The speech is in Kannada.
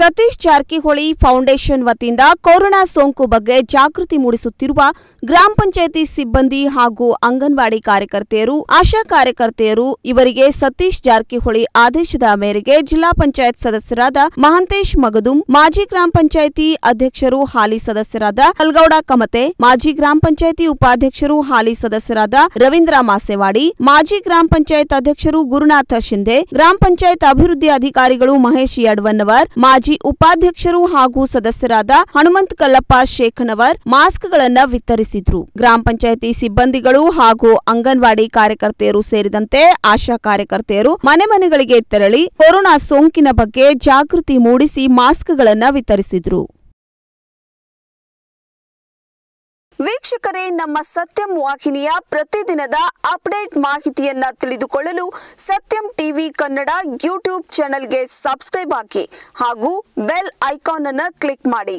ಸತೀಶ್ ಜಾರಕಿಹೊಳಿ ಫೌಂಡೇಶನ್ ವತಿಯಿಂದ ಕೊರೋನಾ ಸೋಂಕು ಬಗ್ಗೆ ಜಾಗೃತಿ ಮೂಡಿಸುತ್ತಿರುವ ಗ್ರಾಮ ಪಂಚಾಯಿತಿ ಸಿಬ್ಬಂದಿ ಹಾಗೂ ಅಂಗನವಾಡಿ ಕಾರ್ಯಕರ್ತೆಯರು ಆಶಾ ಕಾರ್ಯಕರ್ತೆಯರು ಇವರಿಗೆ ಸತೀಶ್ ಜಾರಕಿಹೊಳಿ ಆದೇಶದ ಮೇರೆಗೆ ಜಿಲ್ಲಾ ಪಂಚಾಯತ್ ಸದಸ್ಯರಾದ ಮಹಂತೇಶ್ ಮಗದುಂ ಮಾಜಿ ಗ್ರಾಮ ಪಂಚಾಯಿತಿ ಅಧ್ಯಕ್ಷರು ಹಾಲಿ ಸದಸ್ಯರಾದ ಕಲ್ಗೌಡ ಕಮತೆ ಮಾಜಿ ಗ್ರಾಮ ಪಂಚಾಯಿತಿ ಉಪಾಧ್ಯಕ್ಷರು ಹಾಲಿ ಸದಸ್ಯರಾದ ರವೀಂದ್ರ ಮಾಸೆವಾಡಿ ಮಾಜಿ ಗ್ರಾಮ ಪಂಚಾಯತ್ ಅಧ್ಯಕ್ಷರು ಗುರುನಾಥ ಶಿಂದೆ ಗ್ರಾಮ ಪಂಚಾಯತ್ ಅಭಿವೃದ್ಧಿ ಅಧಿಕಾರಿಗಳು ಮಹೇಶ್ ಯಡ್ವನ್ನವರ್ ಮಾಜಿ ಮಾಜಿ ಉಪಾಧ್ಯಕ್ಷರು ಹಾಗೂ ಸದಸ್ಯರಾದ ಹನುಮಂತ ಕಲ್ಲಪ್ಪ ಶೇಖನವರ್ ಮಾಸ್ಕ್ಗಳನ್ನು ವಿತರಿಸಿದ್ರು ಗ್ರಾಮ ಪಂಚಾಯಿತಿ ಸಿಬ್ಬಂದಿಗಳು ಹಾಗೂ ಅಂಗನವಾಡಿ ಕಾರ್ಯಕರ್ತೆಯರು ಸೇರಿದಂತೆ ಆಶಾ ಕಾರ್ಯಕರ್ತೆಯರು ಮನೆ ಮನೆಗಳಿಗೆ ತೆರಳಿ ಕೊರೋನಾ ಸೋಂಕಿನ ಬಗ್ಗೆ ಜಾಗೃತಿ ಮೂಡಿಸಿ ಮಾಸ್ಕ್ ಗಳನ್ನ ವಿತರಿಸಿದ್ರು ವೀಕ್ಷಕರೇ ನಮ್ಮ ಸತ್ಯಂ ವಾಹಿನಿಯ ಪ್ರತಿದಿನದ ಅಪ್ಡೇಟ್ ಮಾಹಿತಿಯನ್ನ ತಿಳಿದುಕೊಳ್ಳಲು ಸತ್ಯಂ ಟಿವಿ ಕನ್ನಡ ಯೂಟ್ಯೂಬ್ ಚಾನೆಲ್ಗೆ ಸಬ್ಸ್ಕ್ರೈಬ್ ಹಾಕಿ ಹಾಗೂ ಬೆಲ್ ಐಕಾನ್ ಅನ್ನು ಕ್ಲಿಕ್ ಮಾಡಿ